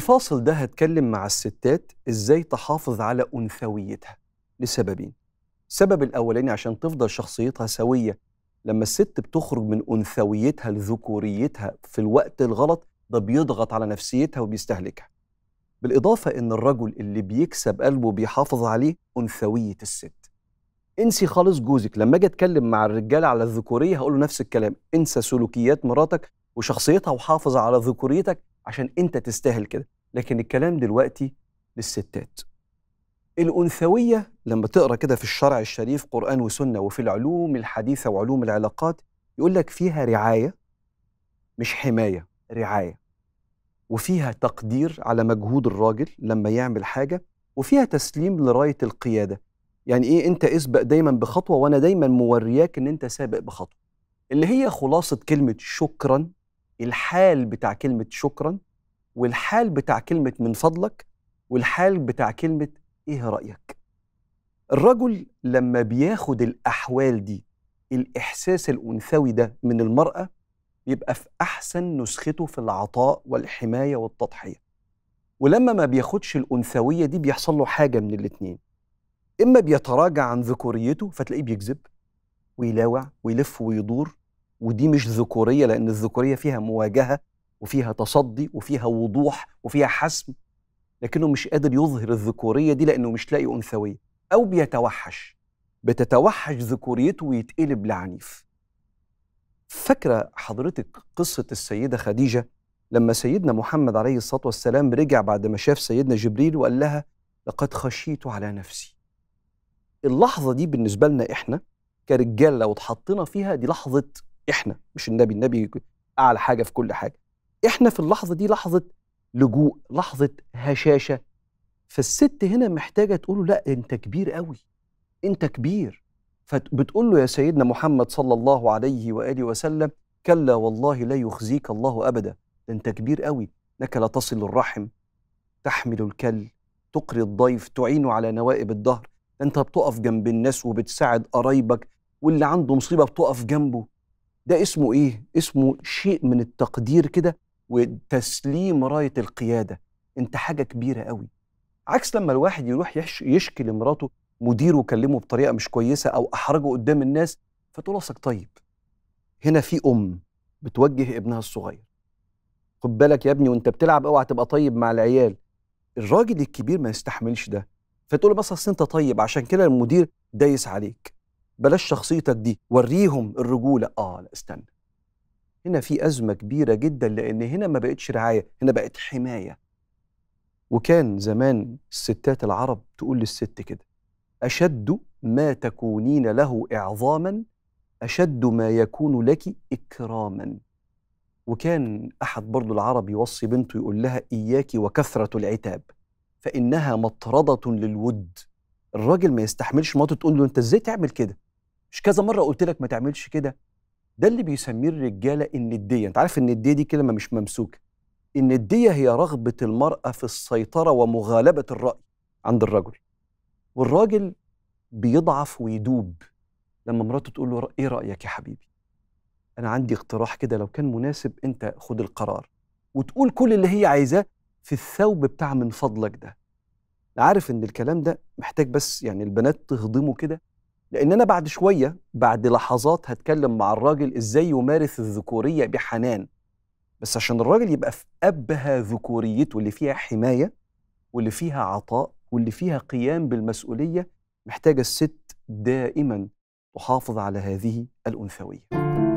الفاصل ده هتكلم مع الستات ازاي تحافظ على انثويتها لسببين السبب الاولاني عشان تفضل شخصيتها سويه لما الست بتخرج من انثويتها لذكوريتها في الوقت الغلط ده بيضغط على نفسيتها وبيستهلكها بالاضافه ان الرجل اللي بيكسب قلبه بيحافظ عليه انثويه الست انسي خالص جوزك لما اجي اتكلم مع الرجاله على الذكوريه هقول له نفس الكلام انسى سلوكيات مراتك وشخصيتها وحافظ على ذكوريتك عشان انت تستاهل كده لكن الكلام دلوقتي للستات الأنثوية لما تقرأ كده في الشرع الشريف قرآن وسنة وفي العلوم الحديثة وعلوم العلاقات يقول لك فيها رعاية مش حماية رعاية وفيها تقدير على مجهود الراجل لما يعمل حاجة وفيها تسليم لراية القيادة يعني إيه أنت اسبق دايما بخطوة وأنا دايما مورياك أن أنت سابق بخطوة اللي هي خلاصة كلمة شكرا الحال بتاع كلمة شكرا والحال بتاع كلمة من فضلك والحال بتاع كلمة ايه رأيك الرجل لما بياخد الأحوال دي الإحساس الأنثوي ده من المرأة بيبقى في أحسن نسخته في العطاء والحماية والتضحية ولما ما بياخدش الأنثوية دي بيحصل له حاجة من الاتنين إما بيتراجع عن ذكوريته فتلاقيه بيكذب ويلاوع ويلف ويدور ودي مش ذكوريه لان الذكوريه فيها مواجهه وفيها تصدي وفيها وضوح وفيها حسم لكنه مش قادر يظهر الذكوريه دي لانه مش لاقي انثويه او بيتوحش بتتوحش ذكوريته ويتقلب لعنيف فاكره حضرتك قصه السيده خديجه لما سيدنا محمد عليه الصلاه والسلام رجع بعد ما شاف سيدنا جبريل وقال لها لقد خشيت على نفسي اللحظه دي بالنسبه لنا احنا كرجال لو اتحطينا فيها دي لحظه احنا مش النبي النبي اعلى حاجه في كل حاجه احنا في اللحظه دي لحظه لجوء لحظه هشاشه فالست هنا محتاجه تقول له لا انت كبير قوي انت كبير فبتقول له يا سيدنا محمد صلى الله عليه واله وسلم كلا والله لا يخزيك الله ابدا انت كبير قوي انك لا تصل الرحم تحمل الكل تقري الضيف تعينه على نوائب الدهر انت بتقف جنب الناس وبتساعد قرايبك واللي عنده مصيبه بتقف جنبه ده اسمه ايه اسمه شيء من التقدير كده وتسليم رايه القياده انت حاجه كبيره قوي عكس لما الواحد يروح يشكي لمراته مديره كلمه بطريقه مش كويسه او احرجه قدام الناس فتقول لك طيب هنا في ام بتوجه ابنها الصغير خد بالك يا ابني وانت بتلعب اوعى تبقى طيب مع العيال الراجل الكبير ما يستحملش ده فتقول له بس اصل انت طيب عشان كده المدير دايس عليك بلاش شخصيتك دي وريهم الرجوله اه لا استنى هنا في ازمه كبيره جدا لان هنا ما بقتش رعايه هنا بقت حمايه وكان زمان الستات العرب تقول للست كده اشد ما تكونين له اعظاما اشد ما يكون لك اكراما وكان احد برضو العرب يوصي بنته يقول لها اياك وكثره العتاب فانها مطرده للود الراجل ما يستحملش مراته تقول له انت ازاي تعمل كده مش كذا مره قلت لك ما تعملش كده ده اللي بيسميه الرجاله النديه انت عارف النديه دي كلمه مش ممسوكه النديه هي رغبه المراه في السيطره ومغالبه الراي عند الرجل والراجل بيضعف ويدوب لما مراته تقول له ايه رايك يا حبيبي انا عندي اقتراح كده لو كان مناسب انت خد القرار وتقول كل اللي هي عايزاه في الثوب بتاع من فضلك ده عارف ان الكلام ده محتاج بس يعني البنات تهضمه كده لان انا بعد شويه بعد لحظات هتكلم مع الراجل ازاي يمارس الذكوريه بحنان بس عشان الراجل يبقى في ابهى ذكوريته اللي فيها حمايه واللي فيها عطاء واللي فيها قيام بالمسؤوليه محتاجه الست دائما تحافظ على هذه الانثويه